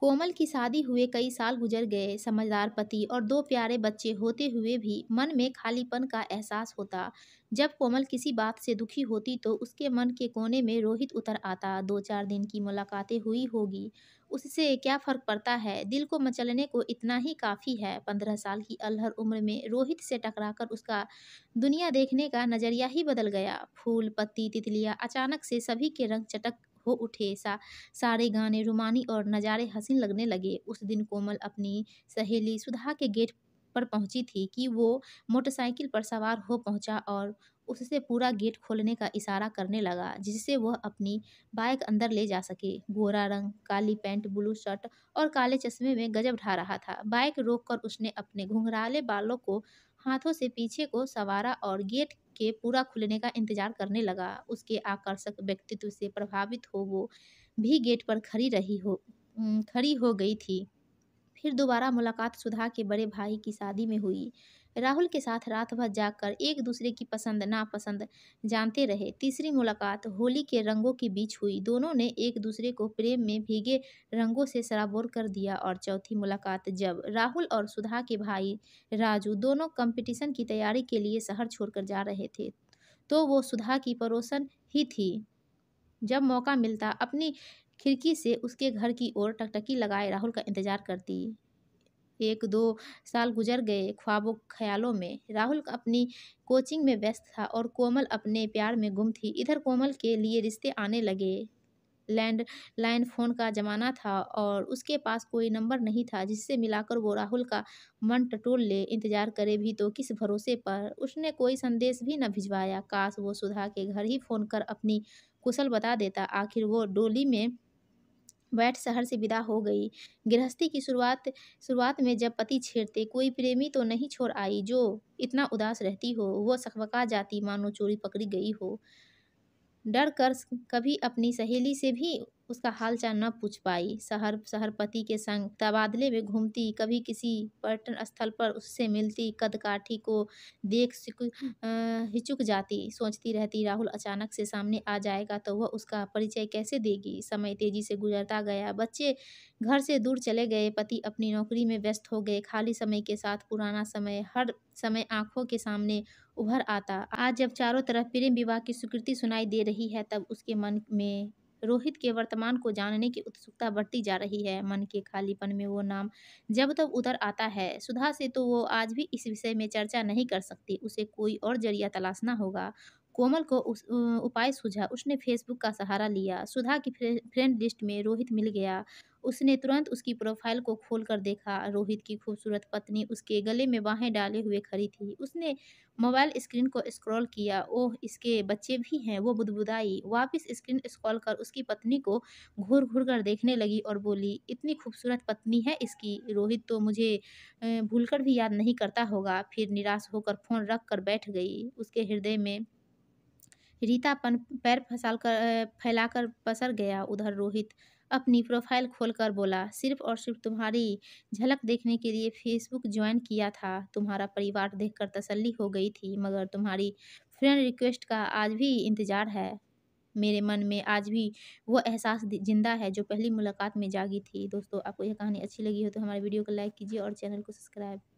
कोमल की शादी हुए कई साल गुजर गए समझदार पति और दो प्यारे बच्चे होते हुए भी मन में खालीपन का एहसास होता जब कोमल किसी बात से दुखी होती तो उसके मन के कोने में रोहित उतर आता दो चार दिन की मुलाकातें हुई होगी उससे क्या फ़र्क पड़ता है दिल को मचलने को इतना ही काफ़ी है पंद्रह साल की अलहर उम्र में रोहित से टकराकर उसका दुनिया देखने का नज़रिया ही बदल गया फूल पत्ती तितलियाँ अचानक से सभी के रंग चटक हो उठे सा सारे गाने रुमानी और नज़ारे हसीन लगने लगे उस दिन कोमल अपनी सहेली सुधा के गेट पर पहुंची थी कि वो मोटरसाइकिल पर सवार हो पहुंचा और उससे पूरा गेट खोलने का इशारा करने लगा जिससे वह अपनी बाइक अंदर ले जा सके गोरा रंग काली पैंट ब्लू शर्ट और काले चश्मे में गजब ढा रहा था बाइक रोककर उसने अपने घुंघराले बालों को हाथों से पीछे को सवारा और गेट के पूरा खुलने का इंतजार करने लगा उसके आकर्षक व्यक्तित्व से प्रभावित हो वो भी गेट पर खड़ी रही हो खड़ी हो गई थी फिर दोबारा मुलाकात सुधा के बड़े भाई की शादी में हुई राहुल के साथ रात भर जाकर एक दूसरे की पसंद नापसंद जानते रहे तीसरी मुलाकात होली के रंगों के बीच हुई दोनों ने एक दूसरे को प्रेम में भीगे रंगों से सराबोर कर दिया और चौथी मुलाकात जब राहुल और सुधा के भाई राजू दोनों कंपटीशन की तैयारी के लिए शहर छोड़कर जा रहे थे तो वो सुधा की पड़ोसन ही थी जब मौका मिलता अपनी खिड़की से उसके घर की ओर टकटकी लगाए राहुल का इंतज़ार करती एक दो साल गुजर गए ख्वाबों ख्यालों में राहुल अपनी कोचिंग में व्यस्त था और कोमल अपने प्यार में गुम थी इधर कोमल के लिए रिश्ते आने लगे लैंड लाइन फ़ोन का ज़माना था और उसके पास कोई नंबर नहीं था जिससे मिलाकर वो राहुल का मन टटोल ले इंतज़ार करे भी तो किस भरोसे पर उसने कोई संदेश भी न भिजवाया काश वो सुधा के घर ही फ़ोन कर अपनी कुशल बता देता आखिर वो डोली में बैठ शहर से विदा हो गई गृहस्थी की शुरुआत शुरुआत में जब पति छेड़ते कोई प्रेमी तो नहीं छोड़ आई जो इतना उदास रहती हो वो सखबका जाती मानो चोरी पकड़ी गई हो डर कर कभी अपनी सहेली से भी उसका हालचाल न पूछ पाई शहर शहर पति के संग तबादले में घूमती कभी किसी पर्यटन स्थल पर उससे मिलती कदकाठी को देख हिचुक जाती सोचती रहती राहुल अचानक से सामने आ जाएगा तो वह उसका परिचय कैसे देगी समय तेजी से गुजरता गया बच्चे घर से दूर चले गए पति अपनी नौकरी में व्यस्त हो गए खाली समय के साथ पुराना समय हर समय आंखों के सामने उभर आता आज जब चारों तरफ प्रेम विवाह की स्वीकृति सुनाई दे रही है तब उसके मन में रोहित के वर्तमान को जानने की उत्सुकता बढ़ती जा रही है मन के खालीपन में वो नाम जब तब उतर आता है सुधा से तो वो आज भी इस विषय में चर्चा नहीं कर सकती उसे कोई और जरिया तलाशना होगा कोमल को उस उपाय सूझा उसने फेसबुक का सहारा लिया सुधा की फ्रेंड लिस्ट में रोहित मिल गया उसने तुरंत उसकी प्रोफाइल को खोलकर देखा रोहित की खूबसूरत पत्नी उसके गले में बाहें डाले हुए खड़ी थी उसने मोबाइल स्क्रीन को स्क्रॉल किया ओह इसके बच्चे भी हैं वो बुदबुदाई वापस स्क्रीन स्क्रॉल कर उसकी पत्नी को घूर घूर कर देखने लगी और बोली इतनी खूबसूरत पत्नी है इसकी रोहित तो मुझे भूलकर भी याद नहीं करता होगा फिर निराश होकर फ़ोन रख कर बैठ गई उसके हृदय में रीता अपन पैर फंसाल कर फैलाकर पसर गया उधर रोहित अपनी प्रोफाइल खोलकर बोला सिर्फ और सिर्फ तुम्हारी झलक देखने के लिए फेसबुक ज्वाइन किया था तुम्हारा परिवार देखकर तसल्ली हो गई थी मगर तुम्हारी फ्रेंड रिक्वेस्ट का आज भी इंतज़ार है मेरे मन में आज भी वो एहसास जिंदा है जो पहली मुलाकात में जागी थी दोस्तों आपको यह कहानी अच्छी लगी हो तो हमारे वीडियो को लाइक कीजिए और चैनल को सब्सक्राइब